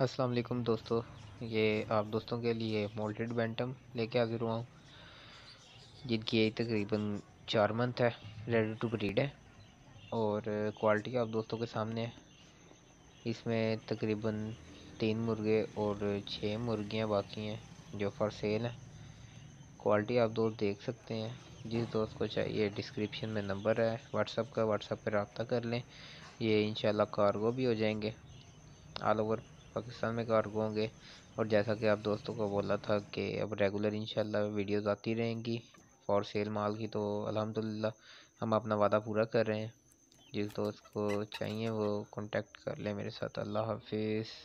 अस्सलाम वालेकुम दोस्तों ये आप दोस्तों के लिए मोल्टेड बैंटम लेके हाजिर हुआ हूँ जिनकी एज तकरीबन चार मंथ है रेडी टू ब्रीड है और क्वालिटी आप दोस्तों के सामने है इसमें तकरीबन तीन मुर्गे और छः मुर्गियाँ बाकी हैं जो फॉर सेल हैं क्वालिटी आप दोस्त देख सकते हैं जिस दोस्त को चाहिए डिस्क्रिप्शन में नंबर है व्हाट्सअप का व्हाट्सअप पर रबता कर लें ये इन कार्गो भी हो जाएंगे ऑल ओवर पाकिस्तान में कार होंगे और जैसा कि आप दोस्तों को बोला था कि अब रेगुलर इंशाल्लाह वीडियोस आती रहेंगी फॉर सेल माल की तो अल्हम्दुलिल्लाह हम अपना वादा पूरा कर रहे हैं जिस दोस्त को चाहिए वो कॉन्टेक्ट कर ले मेरे साथ अल्लाह हाफिज़